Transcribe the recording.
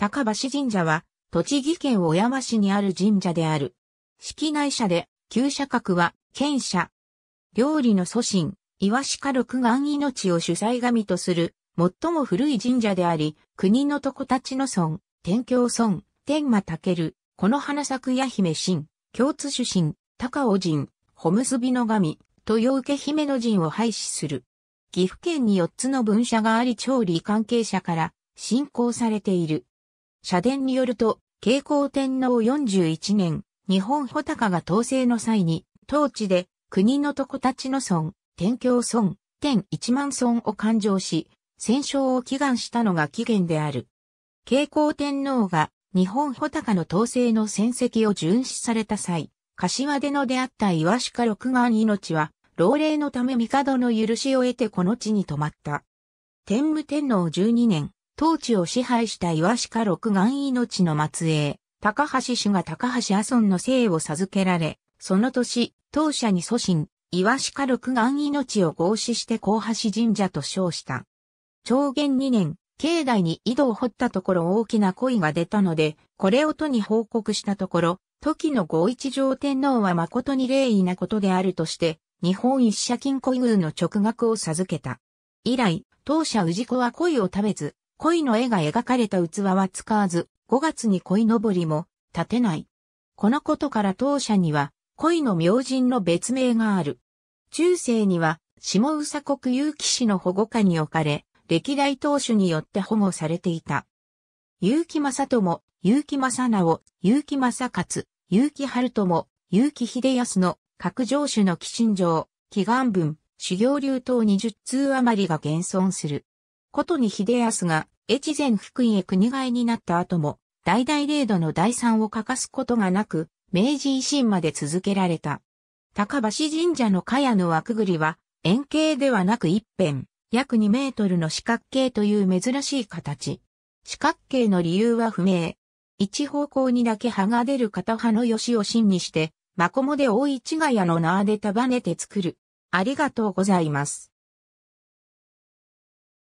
高橋神社は、栃木県小山市にある神社である。式内社で、旧社格は、県社。料理の祖神、岩鹿六眼命を主催神とする、最も古い神社であり、国の床立の村、天京村、天馬武、この花咲くや姫神、京津主神、高尾神、小結スの神、豊受姫の神を廃止する。岐阜県に4つの分社があり調理関係者から信仰されている。社殿によると、慶光天皇41年、日本穂高が統制の際に、当地で国のたちの村、天教村、天一万村を勘定し、戦勝を祈願したのが起源である。慶光天皇が日本穂高の統制の戦績を巡視された際、柏出の出会った岩鹿六眼命は、老齢のため帝の許しを得てこの地に泊まった。天武天皇12年、当地を支配した岩鹿六眼命の末裔、高橋主が高橋阿孫の姓を授けられ、その年、当社に祖神、岩鹿六眼命を合祀して高橋神社と称した。長元2年、境内に井戸を掘ったところ大きな鯉が出たので、これを都に報告したところ、時の五一条天皇は誠に霊儀なことであるとして、日本一社金鯉宮の直学を授けた。以来、当社氏子は鯉を食べず、鯉の絵が描かれた器は使わず、5月に鯉のぼりも立てない。このことから当社には、鯉の明神の別名がある。中世には、下宇佐国有機氏の保護下に置かれ、歴代当主によって保護されていた。結城正も、結城正直、結城正勝、結城春も、結城秀康の各城主の寄進城、祈願文、修行流等20通余りが現存する。ことに秀康が、越前福井へ国替えになった後も、大々霊度の第三を欠かすことがなく、明治維新まで続けられた。高橋神社の茅の枠ぐりは、円形ではなく一辺、約2メートルの四角形という珍しい形。四角形の理由は不明。一方向にだけ葉が出る片葉の吉を芯にして、マコモで大市ヶ谷の縄で束ねて作る。ありがとうございます。